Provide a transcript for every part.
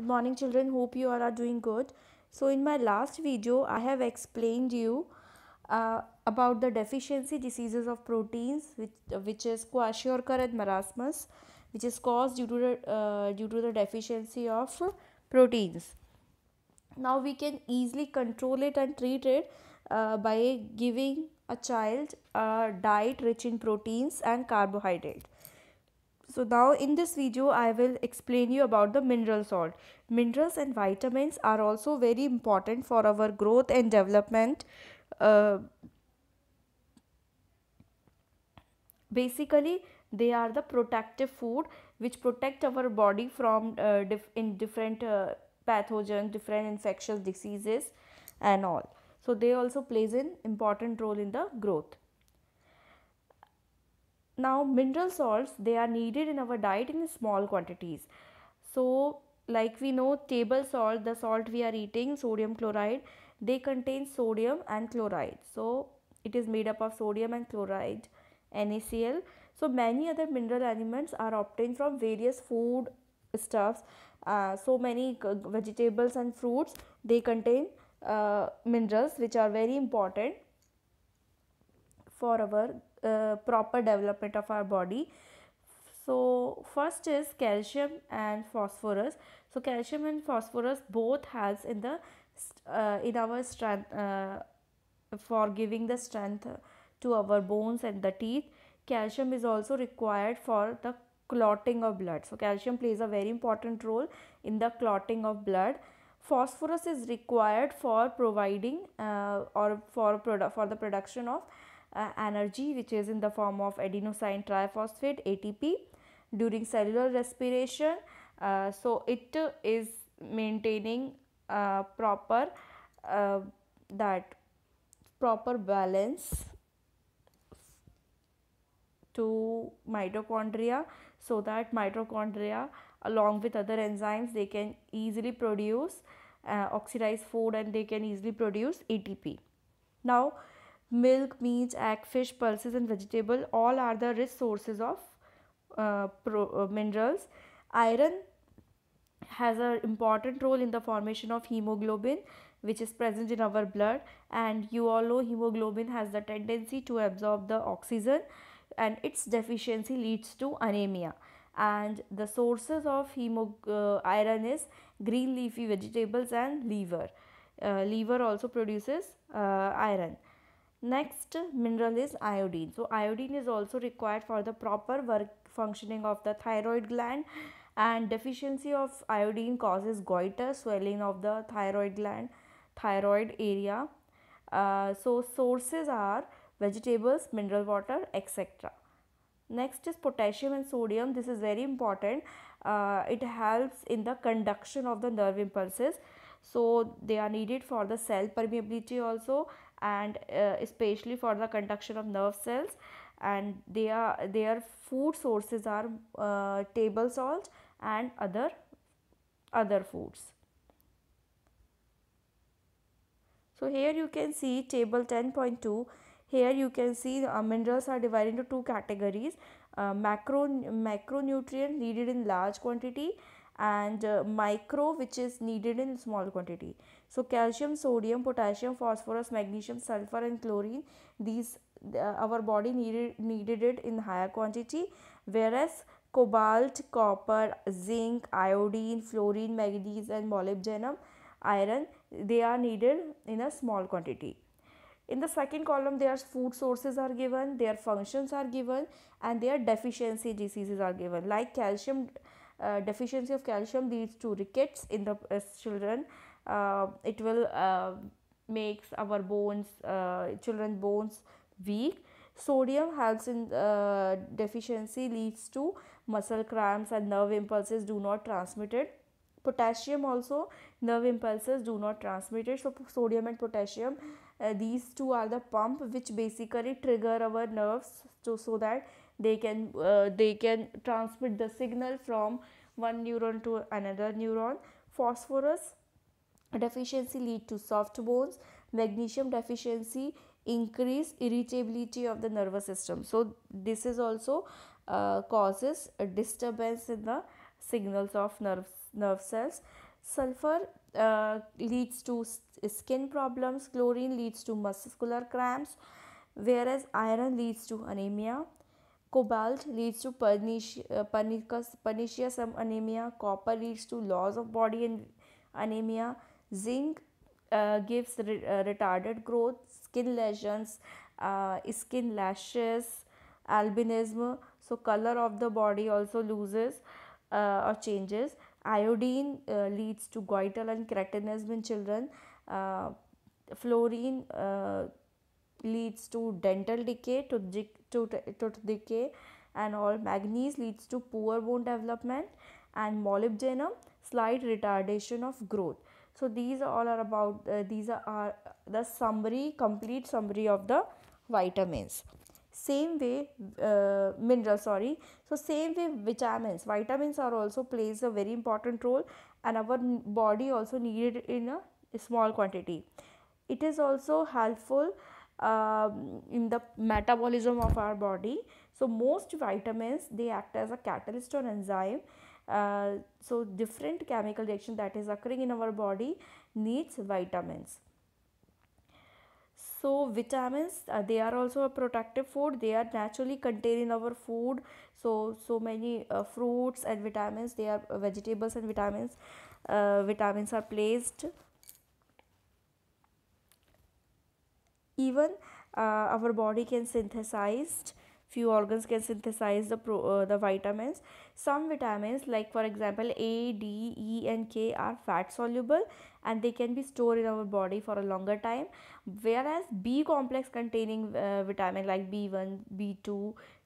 good morning children hope you all are doing good so in my last video i have explained you uh, about the deficiency diseases of proteins which uh, which is kwashiorkor and marasmus which is caused due to the uh, due to the deficiency of proteins now we can easily control it and treat it uh, by giving a child a diet rich in proteins and carbohydrates. So now in this video I will explain you about the mineral salt. Minerals and vitamins are also very important for our growth and development. Uh, basically they are the protective food which protect our body from uh, dif in different uh, pathogens, different infectious diseases and all. So they also plays an important role in the growth now mineral salts they are needed in our diet in small quantities so like we know table salt the salt we are eating sodium chloride they contain sodium and chloride so it is made up of sodium and chloride NaCl so many other mineral elements are obtained from various food stuffs uh, so many vegetables and fruits they contain uh, minerals which are very important for our uh, proper development of our body so first is calcium and phosphorus so calcium and phosphorus both has in the uh, in our strength uh, for giving the strength to our bones and the teeth calcium is also required for the clotting of blood so calcium plays a very important role in the clotting of blood phosphorus is required for providing uh, or for for the production of uh, energy which is in the form of adenosine triphosphate ATP during cellular respiration. Uh, so it is maintaining uh, proper uh, that proper balance to mitochondria so that mitochondria along with other enzymes they can easily produce uh, oxidized food and they can easily produce ATP. Now milk, meat, egg, fish, pulses and vegetable all are the rich sources of uh, pro, uh, minerals. Iron has an important role in the formation of hemoglobin which is present in our blood and you all know hemoglobin has the tendency to absorb the oxygen and its deficiency leads to anemia and the sources of hemo uh, iron is green leafy vegetables and liver. Uh, liver also produces uh, iron. Next mineral is iodine. So iodine is also required for the proper work functioning of the thyroid gland and deficiency of iodine causes goiter, swelling of the thyroid gland, thyroid area. Uh, so sources are vegetables, mineral water, etc. Next is potassium and sodium. This is very important. Uh, it helps in the conduction of the nerve impulses. So they are needed for the cell permeability also and uh, especially for the conduction of nerve cells and they are, their food sources are uh, table salt and other other foods. So here you can see table 10.2 here you can see uh, minerals are divided into two categories uh, macro macronutrient needed in large quantity and uh, micro which is needed in small quantity so calcium sodium potassium phosphorus magnesium sulfur and chlorine these uh, our body needed needed it in higher quantity whereas cobalt copper zinc iodine fluorine manganese and molybdenum iron they are needed in a small quantity in the second column their food sources are given their functions are given and their deficiency diseases are given like calcium uh, deficiency of calcium leads to rickets in the uh, children uh, it will makes our bones children bones weak sodium helps in deficiency leads to muscle cramps and nerve impulses do not transmitted potassium also nerve impulses do not transmit it so sodium and potassium uh, these two are the pump which basically trigger our nerves to so that they can uh, they can transmit the signal from one neuron to another neuron phosphorus deficiency lead to soft bones magnesium deficiency increase irritability of the nervous system so this is also uh, causes a disturbance in the signals of nerve nerve cells sulfur uh, leads to skin problems chlorine leads to muscular cramps whereas iron leads to anemia Cobalt leads to pernicious, uh, pernicious, pernicious anemia. Copper leads to loss of body and anemia. Zinc uh, gives re uh, retarded growth, skin lesions, uh, skin lashes, albinism. So color of the body also loses uh, or changes. Iodine uh, leads to goiter and cretinism in children. fluorine leads to dental decay, decay and all. Manganese leads to poor bone development and molybdenum slight retardation of growth. So these all are about uh, these are, are the summary complete summary of the vitamins same way uh, mineral sorry so same way vitamins vitamins are also plays a very important role and our body also needed in a small quantity it is also helpful uh, in the metabolism of our body. So most vitamins they act as a catalyst or enzyme. Uh, so different chemical reaction that is occurring in our body needs vitamins. So vitamins uh, they are also a protective food. They are naturally contained in our food. So so many uh, fruits and vitamins they are vegetables and vitamins. Uh, vitamins are placed even uh, our body can synthesize few organs can synthesize the pro, uh, the vitamins some vitamins like for example a d e and k are fat soluble and they can be stored in our body for a longer time whereas b complex containing uh, vitamin like b1 b2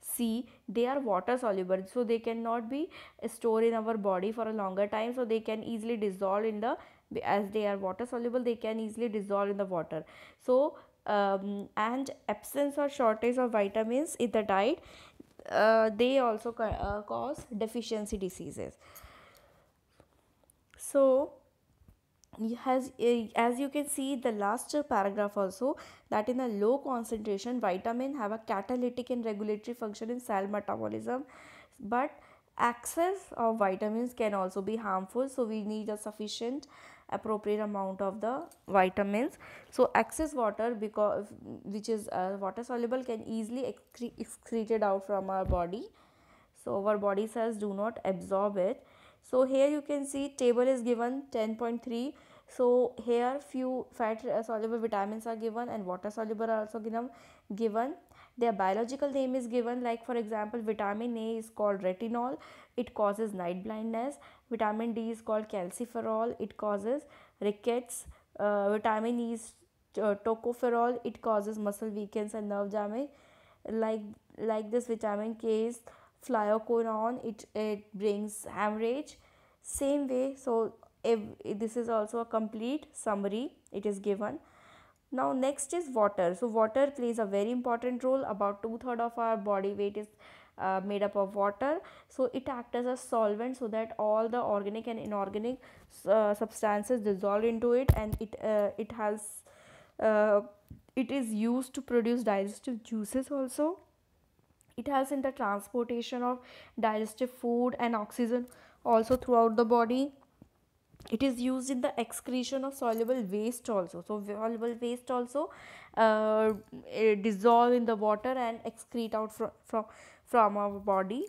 c they are water soluble so they cannot be stored in our body for a longer time so they can easily dissolve in the as they are water soluble they can easily dissolve in the water so um, and absence or shortage of vitamins in the diet uh, they also ca uh, cause deficiency diseases so has uh, as you can see the last paragraph also that in a low concentration vitamin have a catalytic and regulatory function in cell metabolism but excess of vitamins can also be harmful so we need a sufficient appropriate amount of the vitamins so excess water because which is uh, water soluble can easily excreted out from our body so our body cells do not absorb it so here you can see table is given 10.3 so here few fat uh, soluble vitamins are given and water soluble are also given their biological name is given like for example vitamin A is called retinol it causes night blindness Vitamin D is called calciferol. It causes rickets. Uh, vitamin E is uh, tocopherol. It causes muscle weakness and nerve damage. Like like this, vitamin K is flyoquinone. It it brings hemorrhage. Same way, so if, this is also a complete summary. It is given. Now next is water. So water plays a very important role. About two third of our body weight is uh, made up of water so it acts as a solvent so that all the organic and inorganic uh, substances dissolve into it and it uh, it has uh, it is used to produce digestive juices also it helps in the transportation of digestive food and oxygen also throughout the body it is used in the excretion of soluble waste also so soluble waste also uh, eh, dissolve in the water and excrete out from from from our body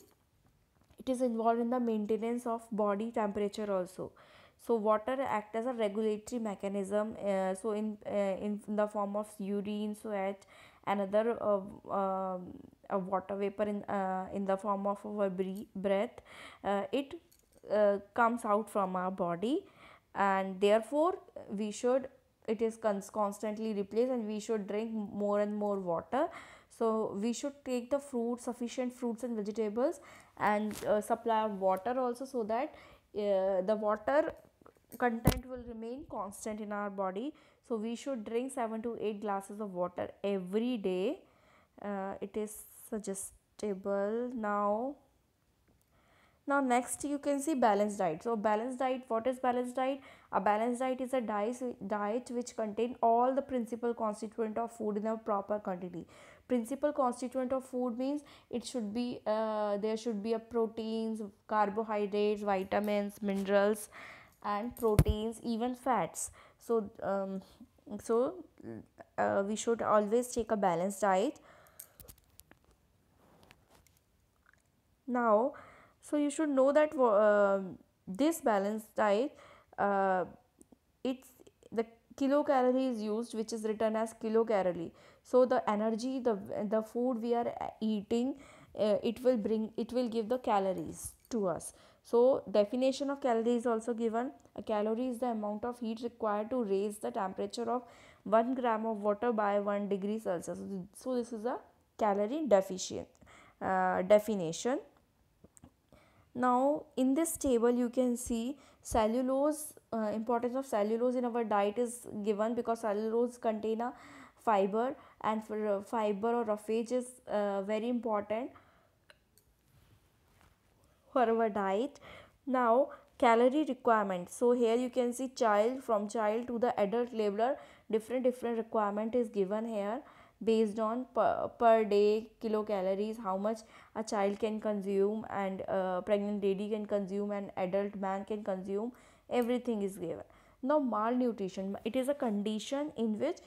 it is involved in the maintenance of body temperature also so water act as a regulatory mechanism uh, so in, uh, in the form of urine sweat and other um, water vapor in uh, in the form of our breath uh, it uh, comes out from our body and therefore we should it is constantly replaced and we should drink more and more water so we should take the fruit sufficient fruits and vegetables and uh, supply of water also so that uh, the water content will remain constant in our body so we should drink 7 to 8 glasses of water every day uh, it is suggestible now now next you can see balanced diet so balanced diet what is balanced diet a balanced diet is a diet which contain all the principal constituent of food in a proper quantity principal constituent of food means it should be uh, there should be a proteins carbohydrates vitamins minerals and proteins even fats so um, so uh, we should always take a balanced diet now so you should know that uh, this balanced diet uh, it's the kilocalorie is used which is written as kilocalorie so the energy the the food we are uh, eating uh, it will bring it will give the calories to us so definition of calorie is also given a calorie is the amount of heat required to raise the temperature of 1 gram of water by 1 degree celsius so this is a calorie deficient uh, definition now in this table you can see cellulose uh, importance of cellulose in our diet is given because cellulose contain a fiber and for uh, fiber or roughage is uh, very important for our diet now calorie requirement so here you can see child from child to the adult labeler different different requirement is given here based on per, per day kilocalories how much a child can consume and a uh, pregnant lady can consume and adult man can consume everything is given now malnutrition it is a condition in which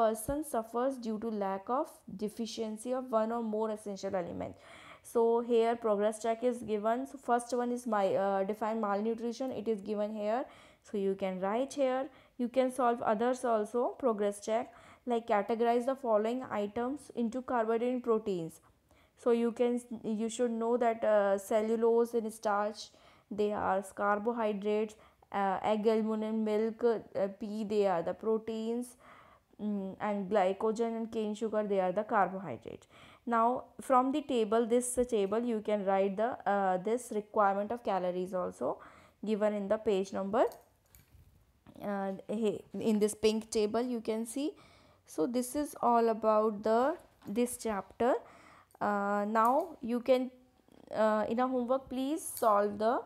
person suffers due to lack of deficiency of one or more essential element so here progress check is given so first one is my uh, define malnutrition it is given here so you can write here you can solve others also progress check like categorize the following items into carbohydrate and proteins so you can you should know that uh, cellulose and starch they are carbohydrates uh, egg almond milk uh, pea they are the proteins um, and glycogen and cane sugar they are the carbohydrates now from the table this table you can write the uh, this requirement of calories also given in the page number uh, in this pink table you can see so this is all about the this chapter uh, now you can uh, in a homework please solve the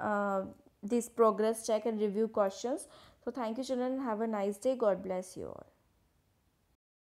uh, this progress check and review questions so thank you children have a nice day god bless you all